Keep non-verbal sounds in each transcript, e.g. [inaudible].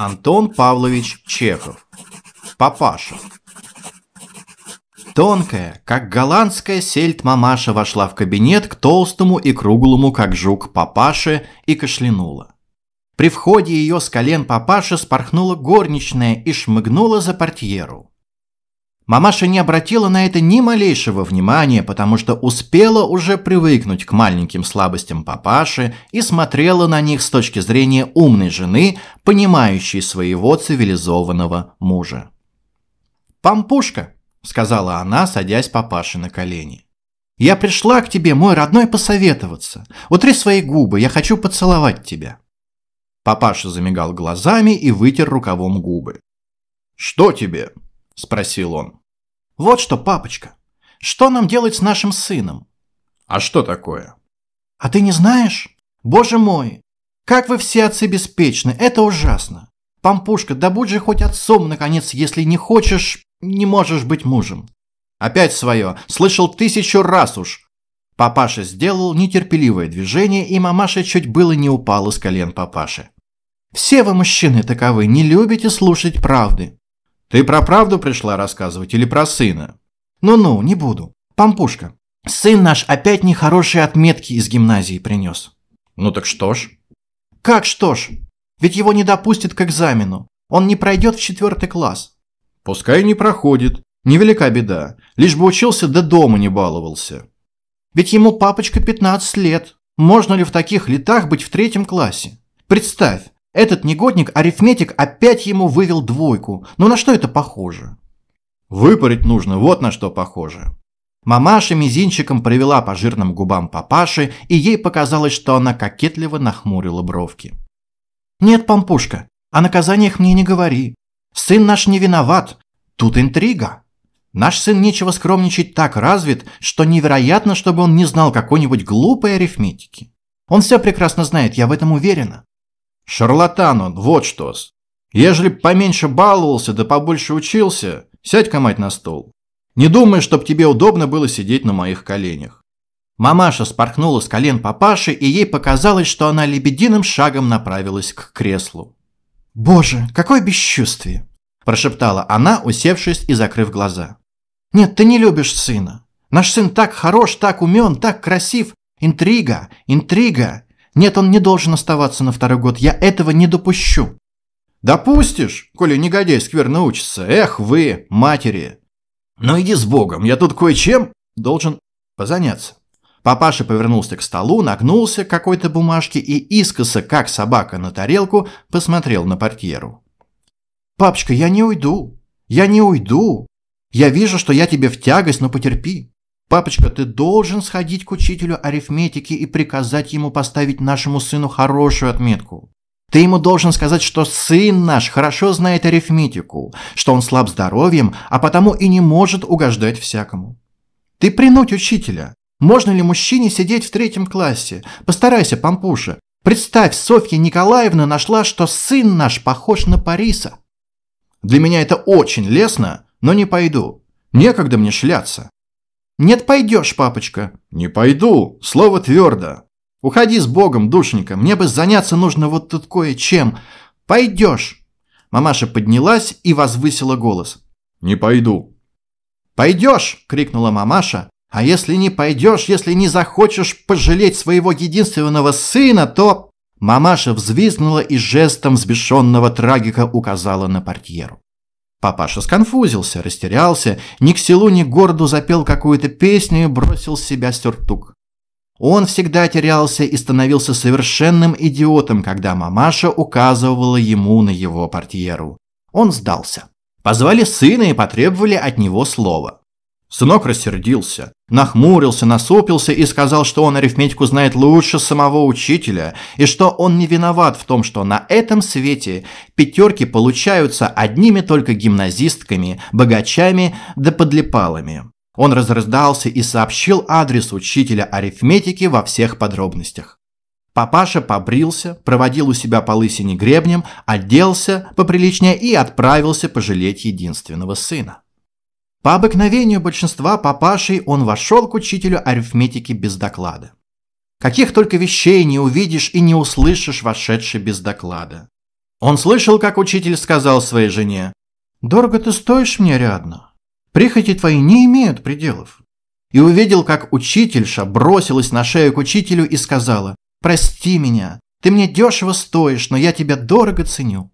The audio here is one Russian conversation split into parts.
Антон Павлович Чехов. Папаша. Тонкая, как голландская сельдь мамаша вошла в кабинет к толстому и круглому, как жук, папаше и кашлянула. При входе ее с колен папаши спорхнула горничная и шмыгнула за портьеру. Мамаша не обратила на это ни малейшего внимания, потому что успела уже привыкнуть к маленьким слабостям папаши и смотрела на них с точки зрения умной жены, понимающей своего цивилизованного мужа. «Пампушка», — сказала она, садясь папаше на колени. «Я пришла к тебе, мой родной, посоветоваться. Утри свои губы, я хочу поцеловать тебя». Папаша замигал глазами и вытер рукавом губы. «Что тебе?» – спросил он. «Вот что, папочка, что нам делать с нашим сыном?» «А что такое?» «А ты не знаешь? Боже мой! Как вы все отцы беспечны, это ужасно! Пампушка, да будь же хоть отцом, наконец, если не хочешь, не можешь быть мужем!» «Опять свое! Слышал тысячу раз уж!» Папаша сделал нетерпеливое движение, и мамаша чуть было не упала с колен папаши. «Все вы, мужчины, таковы, не любите слушать правды. «Ты про правду пришла рассказывать или про сына?» «Ну-ну, не буду. Пампушка, сын наш опять нехорошие отметки из гимназии принес». «Ну так что ж?» «Как что ж? Ведь его не допустят к экзамену. Он не пройдет в четвертый класс». «Пускай не проходит. Невелика беда. Лишь бы учился до да дома не баловался». «Ведь ему папочка 15 лет. Можно ли в таких летах быть в третьем классе? Представь, этот негодник арифметик опять ему вывел двойку. Но ну, на что это похоже? Выпарить нужно, вот на что похоже. Мамаша мизинчиком провела по жирным губам папаши, и ей показалось, что она кокетливо нахмурила бровки. «Нет, Пампушка, о наказаниях мне не говори. Сын наш не виноват. Тут интрига. Наш сын нечего скромничать так развит, что невероятно, чтобы он не знал какой-нибудь глупой арифметики. Он все прекрасно знает, я в этом уверена. Шарлатан он, вот что-с. Ежели б поменьше баловался да побольше учился, сядь-ка, мать, на стол. Не думай, чтоб тебе удобно было сидеть на моих коленях. Мамаша спорхнула с колен папаши, и ей показалось, что она лебединым шагом направилась к креслу. «Боже, какое бесчувствие!» – прошептала она, усевшись и закрыв глаза. «Нет, ты не любишь сына. Наш сын так хорош, так умен, так красив. Интрига, интрига, нет, он не должен оставаться на второй год. Я этого не допущу. Допустишь, коли негодяй скверно учится. Эх вы, матери. Ну иди с Богом, я тут кое-чем должен позаняться. Папаша повернулся к столу, нагнулся к какой-то бумажке и искоса, как собака на тарелку, посмотрел на портьеру. «Папочка, я не уйду! Я не уйду! Я вижу, что я тебе в тягость, но потерпи! Папочка, ты должен сходить к учителю арифметики и приказать ему поставить нашему сыну хорошую отметку. Ты ему должен сказать, что сын наш хорошо знает арифметику, что он слаб здоровьем, а потому и не может угождать всякому. Ты принуть учителя. Можно ли мужчине сидеть в третьем классе? Постарайся, Пампуша. Представь, Софья Николаевна нашла, что сын наш похож на Париса. Для меня это очень лестно, но не пойду. Некогда мне шляться. «Нет, пойдешь, папочка». «Не пойду. Слово твердо». «Уходи с Богом, душенька. Мне бы заняться нужно вот тут кое-чем. Пойдешь». Мамаша поднялась и возвысила голос. «Не пойду». «Пойдешь!» – крикнула мамаша. «А если не пойдешь, если не захочешь пожалеть своего единственного сына, то...» Мамаша взвизгнула и жестом взбешенного трагика указала на портьеру. Папаша сконфузился, растерялся, ни к селу, ни к городу запел какую-то песню и бросил с себя сюртук. Он всегда терялся и становился совершенным идиотом, когда мамаша указывала ему на его портьеру. Он сдался. Позвали сына и потребовали от него слова. Сынок рассердился. Нахмурился, насупился и сказал, что он арифметику знает лучше самого учителя, и что он не виноват в том, что на этом свете пятерки получаются одними только гимназистками, богачами да подлипалами. Он разрыдался и сообщил адрес учителя арифметики во всех подробностях. Папаша побрился, проводил у себя по лысине гребнем, оделся поприличнее и отправился пожалеть единственного сына. По обыкновению большинства папашей он вошел к учителю арифметики без доклада. Каких только вещей не увидишь и не услышишь, вошедший без доклада. Он слышал, как учитель сказал своей жене, «Дорого ты стоишь мне рядно. Прихоти твои не имеют пределов». И увидел, как учительша бросилась на шею к учителю и сказала, «Прости меня, ты мне дешево стоишь, но я тебя дорого ценю».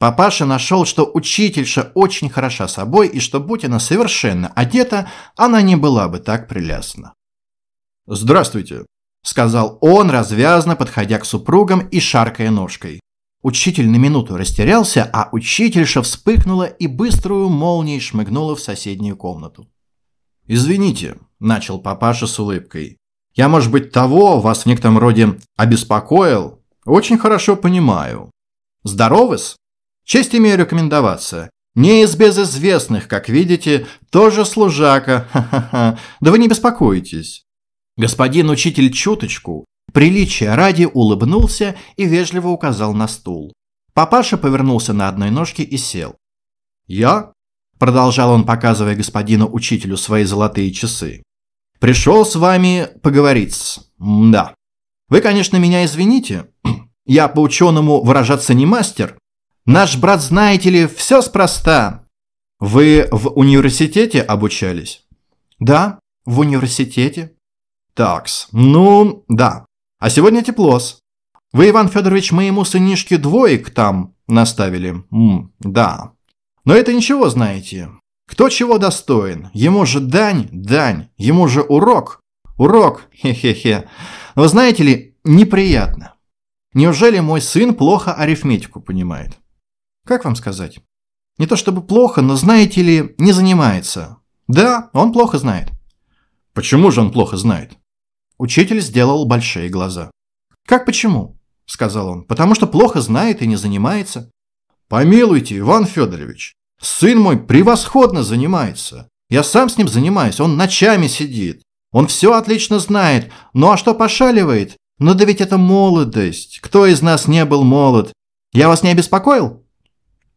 Папаша нашел, что учительша очень хороша собой и что, будь она совершенно одета, она не была бы так прелестна. «Здравствуйте», – сказал он, развязно подходя к супругам и шаркая ножкой. Учитель на минуту растерялся, а учительша вспыхнула и быструю молнией шмыгнула в соседнюю комнату. «Извините», – начал папаша с улыбкой. «Я, может быть, того вас в некотором роде обеспокоил? Очень хорошо понимаю. Здоровы-с?» Честь имею рекомендоваться. Не из безызвестных, как видите, тоже служака. [laughs] Ха-ха-ха. Да вы не беспокойтесь. Господин учитель чуточку, приличия ради, улыбнулся и вежливо указал на стул. Папаша повернулся на одной ножке и сел. «Я?» – продолжал он, показывая господину учителю свои золотые часы. «Пришел с вами поговорить. да. Вы, конечно, меня извините. [clears throat] Я по-ученому выражаться не мастер, Наш брат, знаете ли, все спроста. Вы в университете обучались? Да, в университете. Такс, ну, да. А сегодня теплос. Вы, Иван Федорович, моему сынишке двоек там наставили. М да. Но это ничего, знаете. Кто чего достоин? Ему же дань, дань. Ему же урок. Урок, хе-хе-хе. Вы знаете ли, неприятно. Неужели мой сын плохо арифметику понимает? Как вам сказать? Не то чтобы плохо, но, знаете ли, не занимается. Да, он плохо знает. Почему же он плохо знает? Учитель сделал большие глаза. Как почему? Сказал он. Потому что плохо знает и не занимается. Помилуйте, Иван Федорович. Сын мой превосходно занимается. Я сам с ним занимаюсь, он ночами сидит. Он все отлично знает. Ну а что пошаливает? Ну да ведь это молодость. Кто из нас не был молод? Я вас не обеспокоил?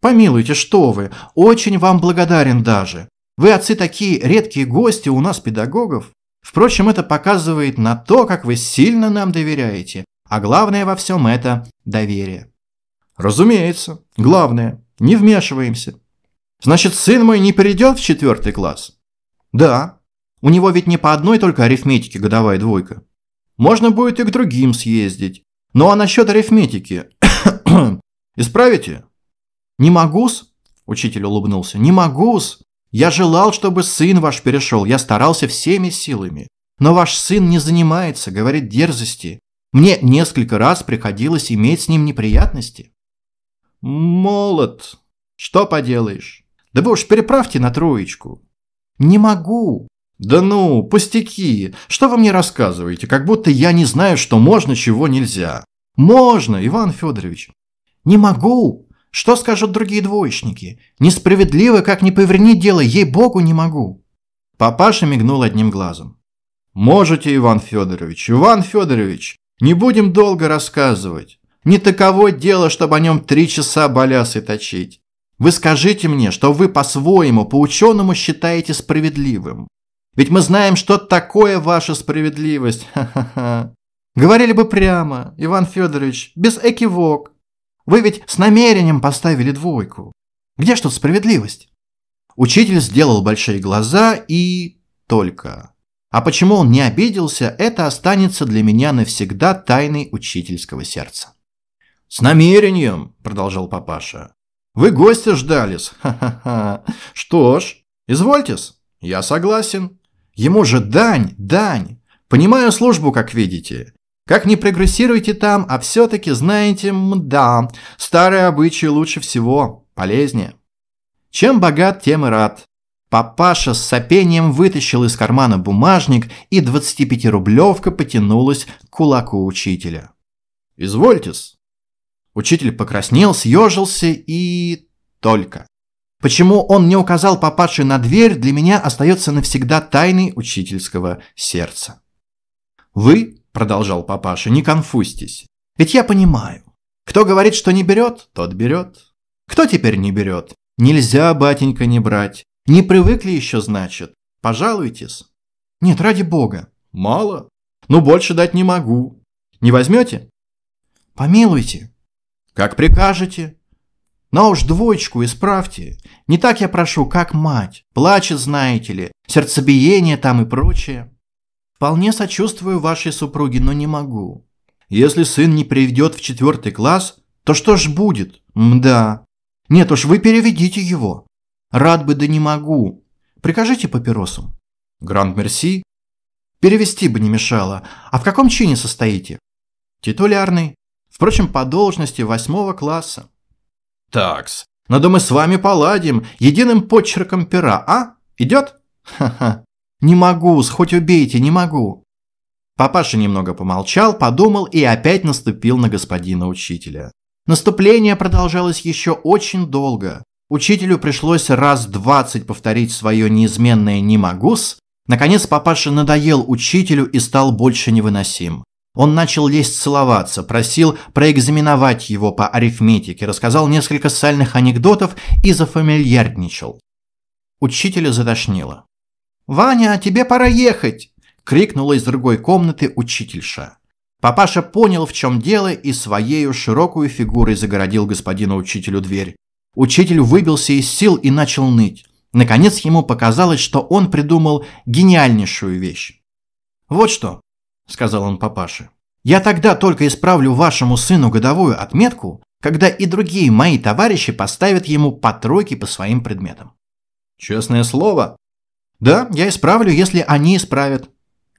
«Помилуйте, что вы! Очень вам благодарен даже! Вы, отцы, такие редкие гости у нас, педагогов! Впрочем, это показывает на то, как вы сильно нам доверяете, а главное во всем это доверие». «Разумеется, главное. Не вмешиваемся». «Значит, сын мой не перейдет в четвертый класс?» «Да. У него ведь не по одной только арифметике годовая двойка. Можно будет и к другим съездить. Ну а насчет арифметики... [coughs] Исправите?» «Не могу-с?» – учитель улыбнулся. «Не могу-с! Я желал, чтобы сын ваш перешел. Я старался всеми силами. Но ваш сын не занимается, говорит дерзости. Мне несколько раз приходилось иметь с ним неприятности». «Молод! Что поделаешь? Да вы уж переправьте на троечку». «Не могу!» «Да ну, пустяки! Что вы мне рассказываете? Как будто я не знаю, что можно, чего нельзя!» «Можно, Иван Федорович!» «Не могу!» Что скажут другие двоечники? Несправедливо, как ни поверни дело, ей-богу не могу. Папаша мигнул одним глазом. Можете, Иван Федорович, Иван Федорович, не будем долго рассказывать. Не таково дело, чтобы о нем три часа балясы точить. Вы скажите мне, что вы по-своему, по-ученому считаете справедливым. Ведь мы знаем, что такое ваша справедливость. Ха -ха -ха. Говорили бы прямо, Иван Федорович, без экивок. Вы ведь с намерением поставили двойку. Где что тут справедливость? Учитель сделал большие глаза и... только. А почему он не обиделся, это останется для меня навсегда тайной учительского сердца. «С намерением», — продолжал папаша. «Вы гостя ждались? [laughs] Ха-ха-ха. Что ж, извольтесь. Я согласен. Ему же дань, дань. Понимаю службу, как видите. Как ни прогрессируйте там, а все-таки знаете, мда, старые обычаи лучше всего, полезнее. Чем богат, тем и рад. Папаша с сопением вытащил из кармана бумажник, и 25-рублевка потянулась к кулаку учителя. «Извольтесь». Учитель покраснел, съежился и... только. Почему он не указал папаше на дверь, для меня остается навсегда тайной учительского сердца. Вы продолжал папаша, не конфустись. Ведь я понимаю. Кто говорит, что не берет, тот берет. Кто теперь не берет? Нельзя, батенька, не брать. Не привыкли еще, значит. Пожалуйтесь. Нет, ради бога. Мало. Ну, больше дать не могу. Не возьмете? Помилуйте. Как прикажете. Но уж двоечку исправьте. Не так я прошу, как мать. Плачет, знаете ли, сердцебиение там и прочее. Вполне сочувствую вашей супруге, но не могу. Если сын не приведет в четвертый класс, то что ж будет? Мда. Нет уж, вы переведите его. Рад бы, да не могу. Прикажите папиросам. Гранд Мерси. Перевести бы не мешало. А в каком чине состоите? Титулярный. Впрочем, по должности восьмого класса. Такс. Надо мы с вами поладим единым подчерком пера, а? Идет? Ха-ха. Не могу, хоть убейте, не могу. Папаша немного помолчал, подумал и опять наступил на господина учителя. Наступление продолжалось еще очень долго. Учителю пришлось раз двадцать повторить свое неизменное «не могу-с». Наконец папаша надоел учителю и стал больше невыносим. Он начал лезть целоваться, просил проэкзаменовать его по арифметике, рассказал несколько сальных анекдотов и зафамильярничал. Учителя затошнило. «Ваня, тебе пора ехать!» – крикнула из другой комнаты учительша. Папаша понял, в чем дело, и своею широкую фигурой загородил господину учителю дверь. Учитель выбился из сил и начал ныть. Наконец ему показалось, что он придумал гениальнейшую вещь. «Вот что», – сказал он папаше, – «я тогда только исправлю вашему сыну годовую отметку, когда и другие мои товарищи поставят ему по тройке по своим предметам». «Честное слово», да, я исправлю, если они исправят.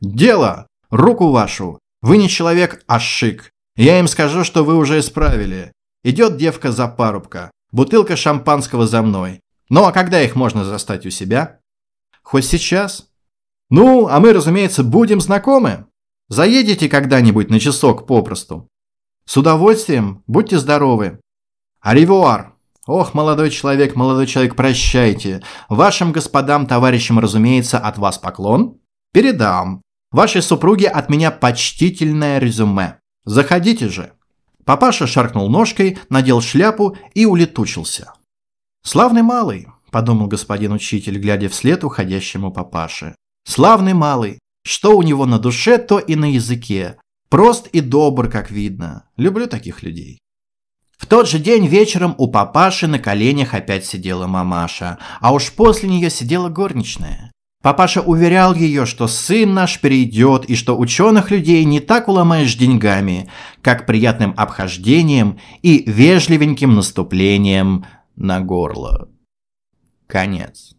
Дело! Руку вашу! Вы не человек, а шик. Я им скажу, что вы уже исправили. Идет девка за парубка. Бутылка шампанского за мной. Ну а когда их можно застать у себя? Хоть сейчас. Ну, а мы, разумеется, будем знакомы. Заедете когда-нибудь на часок попросту? С удовольствием. Будьте здоровы. Аривуар. «Ох, молодой человек, молодой человек, прощайте. Вашим господам, товарищам, разумеется, от вас поклон. Передам. Вашей супруге от меня почтительное резюме. Заходите же». Папаша шаркнул ножкой, надел шляпу и улетучился. «Славный малый», – подумал господин учитель, глядя вслед уходящему папаше. «Славный малый. Что у него на душе, то и на языке. Прост и добр, как видно. Люблю таких людей». В тот же день вечером у папаши на коленях опять сидела мамаша, а уж после нее сидела горничная. Папаша уверял ее, что сын наш перейдет и что ученых людей не так уломаешь деньгами, как приятным обхождением и вежливеньким наступлением на горло. Конец.